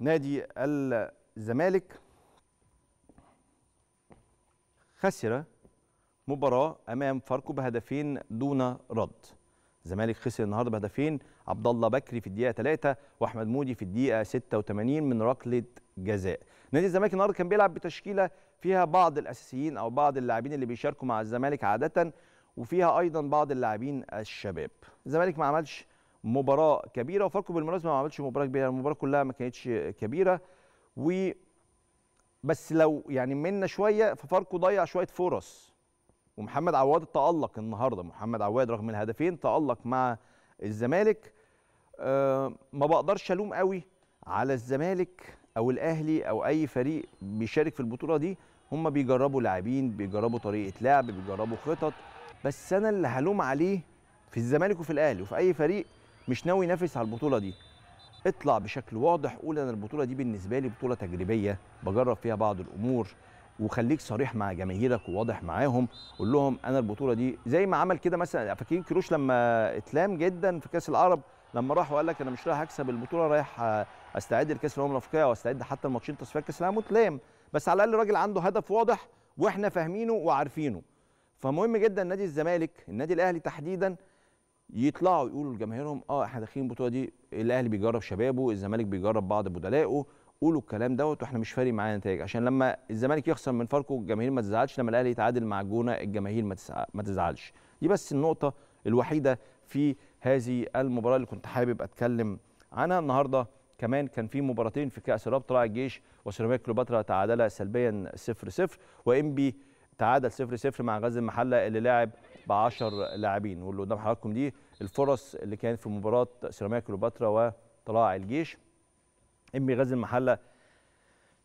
نادي الزمالك خسر مباراة أمام فاركو بهدفين دون رد الزمالك خسر النهارده بهدفين عبد الله بكري في الدقيقه 3 واحمد مودي في الدقيقه 86 من ركله جزاء نادي الزمالك النهارده كان بيلعب بتشكيله فيها بعض الاساسيين او بعض اللاعبين اللي بيشاركوا مع الزمالك عاده وفيها ايضا بعض اللاعبين الشباب الزمالك ما عملش مباراه كبيره وفاركو بالمناسبه ما عملش مباراه كبيره يعني المباراه كلها ما كانتش كبيره و بس لو يعني منا شويه ففاركو ضيع شويه فرص ومحمد عواد تالق النهارده محمد عواد رغم الهدفين تالق مع الزمالك أه ما بقدرش الوم قوي على الزمالك او الاهلي او اي فريق بيشارك في البطوله دي هم بيجربوا لاعبين بيجربوا طريقه لعب بيجربوا خطط بس انا اللي هلوم عليه في الزمالك وفي الاهلي وفي اي فريق مش ناوي ينافس على البطوله دي اطلع بشكل واضح قول انا البطوله دي بالنسبه لي بطوله تجريبيه بجرب فيها بعض الامور وخليك صريح مع جماهيرك وواضح معاهم قول لهم انا البطوله دي زي ما عمل كده مثلا فاكرين كروش لما اتلام جدا في كاس العرب لما راح وقال لك انا مش رايح اكسب البطوله رايح استعد لكاس الامم الافريقيه واستعد حتى الماتشين تصفيات كاس العالم وتلام بس على الاقل الراجل عنده هدف واضح واحنا فاهمينه وعارفينه فمهم جدا نادي الزمالك النادي الاهلي تحديدا يطلعوا يقولوا لجماهيرهم اه احنا داخلين البطوله دي الاهلي بيجرب شبابه الزمالك بيجرب بعض بدلائه قولوا الكلام دوت واحنا مش فارق معانا نتائج عشان لما الزمالك يخسر من فاركو الجماهير ما تزعلش لما الاهلي يتعادل مع الجونه الجماهير ما, ما تزعلش دي بس النقطه الوحيده في هذه المباراه اللي كنت حابب اتكلم عنها النهارده كمان كان في مباراتين في كاس الرابطه راعي الجيش وسيراميكا كليوباترا تعادلا سلبيا 0 0 وانبي تعادل 0 0 مع غزل المحله اللي لعب ب 10 لاعبين واللي قدام حضراتكم دي الفرص اللي كانت في مباراه سيراميكا كليوباترا وطلاع الجيش امي غازي المحله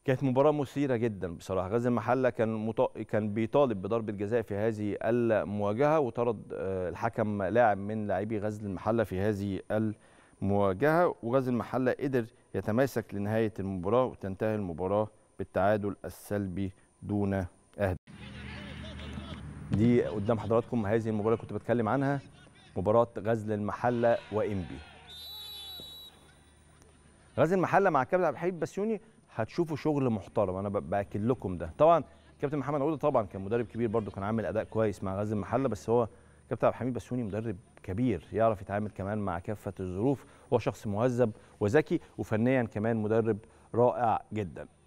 كانت مباراة مثيرة جدا بصراحة غازي المحلة كان مط... كان بيطالب بضربة جزاء في هذه المواجهة وطرد آه، الحكم لاعب من لاعبي غازي المحلة في هذه المواجهة وغزل المحلة قدر يتماسك لنهاية المباراة وتنتهي المباراة بالتعادل السلبي دون أهداف دي قدام حضراتكم هذه المباراه كنت بتكلم عنها مباراه غزل المحله وانبي غزل المحله مع الكابتن عبد الحليم بسيوني هتشوفوا شغل محترم انا باكد لكم ده طبعا كابتن محمد عوده طبعا كان مدرب كبير برده كان عامل اداء كويس مع غزل المحله بس هو كابتن عبد الحميد بسيوني مدرب كبير يعرف يتعامل كمان مع كافه الظروف هو شخص مهذب وذكي وفنيا كمان مدرب رائع جدا